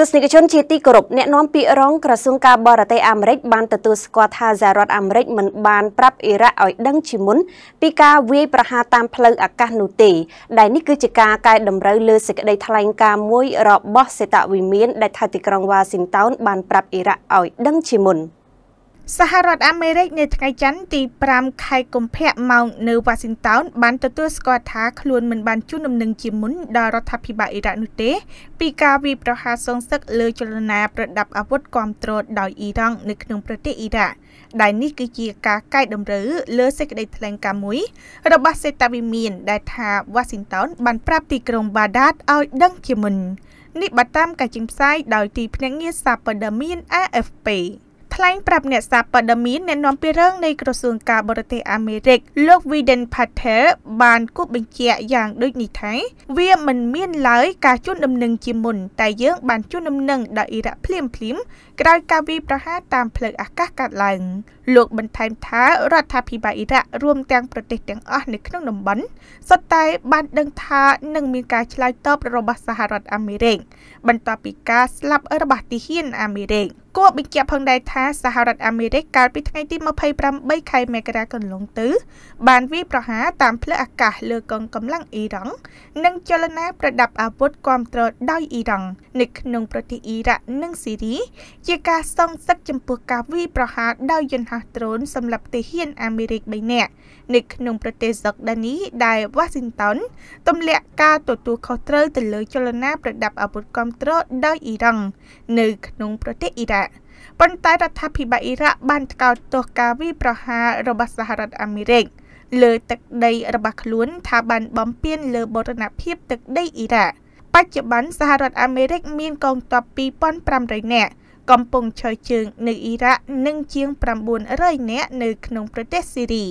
ទស្សនិកជនជាទីគោរពអ្នកនាំពាក្យរងក្រសួងការបរទេសអាមេរិកបានទទួលស្គាល់ថាសហរដ្ឋអាមេរិកមិនបានប្រាប់អ៊ីរ៉ាក់ឲ្យដឹងជាមុន ពីការវាយប្រហារតាមផ្លូវអាកាសនោះទេ ដែលនេះគឺជាការកែតម្រូវលើសេចក្តីថ្លែងការណ៍មួយរបស់សេតវិមានដែលថាទីក្រុងវ៉ាស៊ីនតោនបានប្រាប់អ៊ីរ៉ាក់ឲ្យដឹងជាមុន។សហរដ្ឋអាមេរិកនៅថ្ងៃច័ន្ទទី5ខែកុម្ភៈម៉ោងនៅ Washington បានទទួលស្គាល់ថាខ្លួនមិនបានជូនដំណឹងជាមុនដល់រដ្ឋាភិបាលអ៊ីរ៉ាក់នោះទេពីការវាយប្រហារសងសឹកលើចលនាប្រដាប់អាវុធគាំទ្រដោយអ៊ីរ៉ង់នៅក្នុងប្រទេសអ៊ីរ៉ាក់ដែលនេះគឺជាការកែតម្រូវលើសេចក្តីថ្លែងការណ៍មួយរបស់សេតាវិមានដែលថា Washington បានប្រាប់ទីក្រុង Baghdad ឲ្យដឹងជាមុននេះបើតាមការចេញផ្សាយដោយទីភ្នាក់ងារសារព័ត៌មាន AFP ថ្លែងប្រាប់អ្នកសារព័ត៌មានអ្នកនាំពាក្យរឿងនៃក្រសួងការបរទេសអាមេរិក លោក Viden Patel បានគូបបញ្ជាក់យ៉ាង ដូចនេះថាវាមិនមានឡើយការជូនដំណឹងជាមុនតែយើងបានជូនដំណឹងដល់អ៊ីរ៉ាក់ភ្លាមភ្លាមក្រោយការវាយប្រហារតាមផ្លូវអាកាសកើតឡើងលោកបន្ថែមថារដ្ឋាភិបាលអ៊ីរ៉ាក់រួមទាំងប្រទេសទាំងអស់នៅក្នុងតំបន់សុទ្ធតែ បានដឹងថានឹងមានការឆ្លើយតបរបស់សហរដ្ឋអាមេរិកបន្ទាប់ពីការស្លាប់របស់ទាហានអាមេរិកគួរបញ្ជាក់ផងដែរថាសហរដ្ឋអាមេរិកកាលពីថ្ងៃទី28ខែមករាកន្លងទៅ បានវាយប្រហារតាមផ្លូវអាកាសលើកងកម្លាំងអ៊ីរ៉ង់និងចលនាប្រដាប់អាវុធគាំទ្រដោយអ៊ីរ៉ង់នៅក្នុងប្រទេសអ៊ីរ៉ាក់និងស៊ីរីជាការសងសឹកចំពោះការវាយប្រហារដោយយន្តហោះដ្រូនសម្រាប់ទាហានអាមេរិក3នាក់នៅក្នុងប្រទេសស៊ុកដានីដែលវ៉ាស៊ីនតោនទម្លាក់ការទទួលខុសត្រូវទៅលើចលនាប្រដាប់អាវុធគាំទ្រដោយអ៊ីរ៉ង់នៅក្នុងប្រទេសអ៊ីរ៉ាក់ប៉ុន្តែរដ្ឋាភិបាលអ៊ីរ៉ាក់បានថ្កោលទោសការវាយប្រហាររបស់សហរដ្ឋអាមេរិកលើទឹកដីរបស់ខ្លួនថាបានបំពានលើបរណភាពទឹកដីអ៊ីរ៉ាក់បច្ចុប្បន្នសហរដ្ឋអាមេរិកមានកងទ័ព2500នាក់កំពុងឈរជើងនៅអ៊ីរ៉ាក់និងជាង900នាក់នៅក្នុងប្រទេសស៊ីរី